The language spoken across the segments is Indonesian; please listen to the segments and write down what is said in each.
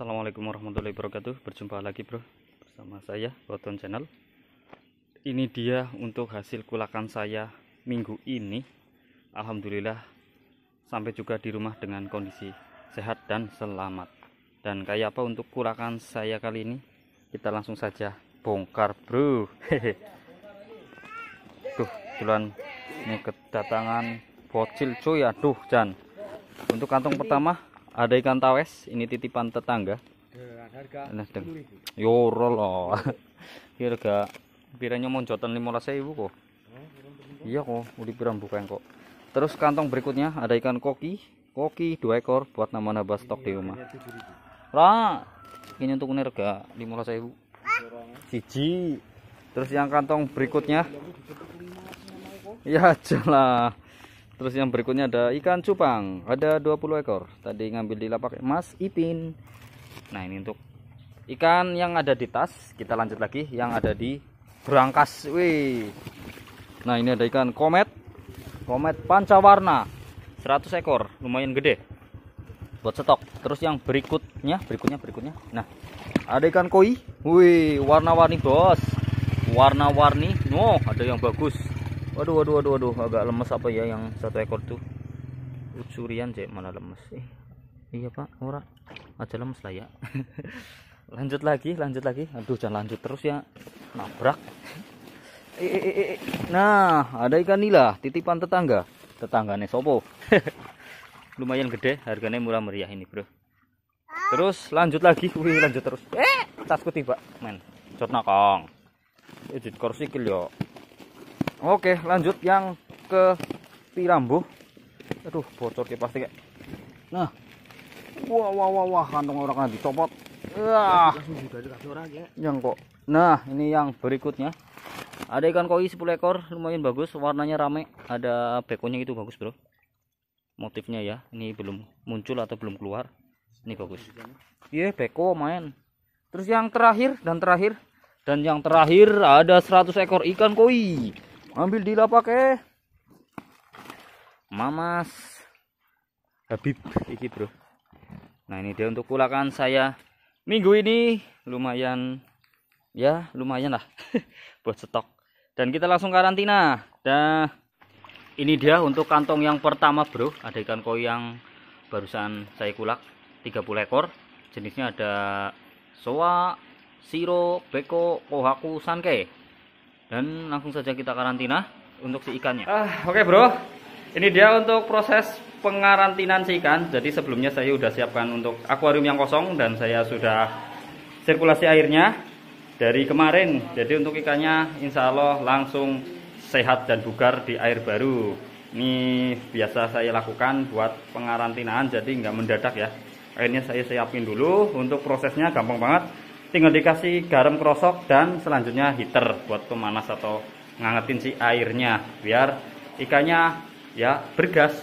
Assalamualaikum warahmatullahi wabarakatuh Berjumpa lagi bro Bersama saya Boton Channel Ini dia untuk hasil kulakan saya Minggu ini Alhamdulillah Sampai juga di rumah dengan kondisi Sehat dan selamat Dan kayak apa untuk kulakan saya kali ini Kita langsung saja Bongkar bro Tuh bulan Ini kedatangan bocil cuy Aduh Jan Untuk kantong pertama ada ikan tawes ini titipan tetangga ya, dengan harga nah, deng. yorol oh. ini harga piranya monjotan lima ibu kok oh, iya kok udah piram bukan kok terus kantong berikutnya ada ikan koki koki dua ekor buat nama-nama stok di rumah lah ini untuk harga lima rasa ibu siji terus yang kantong berikutnya ya celah. Terus yang berikutnya ada ikan cupang, ada 20 ekor. Tadi ngambil di lapak emas Ipin. Nah, ini untuk ikan yang ada di tas. Kita lanjut lagi yang ada di berangkas. Wih. Nah, ini ada ikan komet. Komet pancawarna. 100 ekor, lumayan gede. Buat stok. Terus yang berikutnya, berikutnya, berikutnya. Nah, ada ikan koi. Wih, warna-warni, Bos. Warna-warni. Noh, ada yang bagus waduh waduh waduh waduh agak lemes apa ya yang satu ekor tuh curian cek malah lemes eh, iya pak ora aja lemes lah ya lanjut lagi lanjut lagi aduh jangan lanjut terus ya nabrak eh, eh, eh, eh. nah ada ikan nila titipan tetangga tetanggane sopo lumayan gede harganya murah meriah ini bro terus lanjut lagi wih lanjut terus eh tasku tiba men cot nakong edit kursi kil Oke, lanjut yang ke pirambu. Aduh, bocor dia pasti kayak. Nah. Wah, wah, wah, wah, kantong orang nanti dicopot. Wah. Yang kok. Nah, ini yang berikutnya. Ada ikan koi 10 ekor, lumayan bagus, warnanya rame. Ada bekonya itu bagus, Bro. Motifnya ya. Ini belum muncul atau belum keluar. Ini bagus. Iya, yeah, beko main. Terus yang terakhir dan terakhir dan yang terakhir ada 100 ekor ikan koi ambil dila pakai mamas habib iki bro nah ini dia untuk kulakan saya minggu ini lumayan ya lumayan lah buat stok dan kita langsung karantina nah ini dia untuk kantong yang pertama bro ada ikan koi yang barusan saya kulak 30 ekor jenisnya ada soa siro beko kohaku sanke dan langsung saja kita karantina untuk si ikannya. Ah, oke okay bro, ini dia untuk proses pengarantinan si ikan. Jadi sebelumnya saya sudah siapkan untuk akuarium yang kosong dan saya sudah sirkulasi airnya dari kemarin. Jadi untuk ikannya insya Allah langsung sehat dan bugar di air baru. Ini biasa saya lakukan buat pengarantinaan jadi nggak mendadak ya. Akhirnya saya siapin dulu untuk prosesnya gampang banget tinggal dikasih garam krosok dan selanjutnya heater buat pemanas atau ngangetin si airnya biar ikannya ya bergas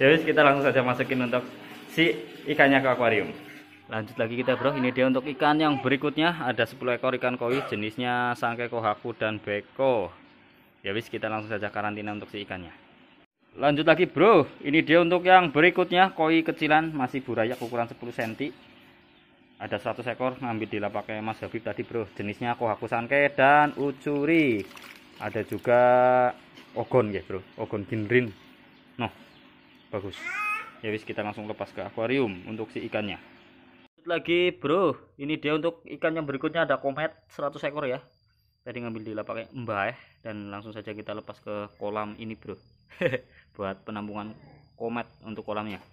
jadi ya kita langsung saja masukin untuk si ikannya ke akuarium lanjut lagi kita bro ini dia untuk ikan yang berikutnya ada 10 ekor ikan koi jenisnya sangke kohaku dan beko ya wis kita langsung saja karantina untuk si ikannya lanjut lagi bro ini dia untuk yang berikutnya koi kecilan masih burayak ukuran 10 cm ada 100 ekor ngambil di lapaknya Mas Habib tadi bro jenisnya kohakusanke dan ucuri ada juga ogon ya bro ogon ginrin noh bagus ya wis kita langsung lepas ke akuarium untuk si ikannya lagi bro ini dia untuk ikan yang berikutnya ada komet 100 ekor ya tadi ngambil di lapaknya mbah eh. dan langsung saja kita lepas ke kolam ini bro buat penampungan komet untuk kolamnya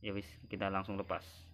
ya wis kita langsung lepas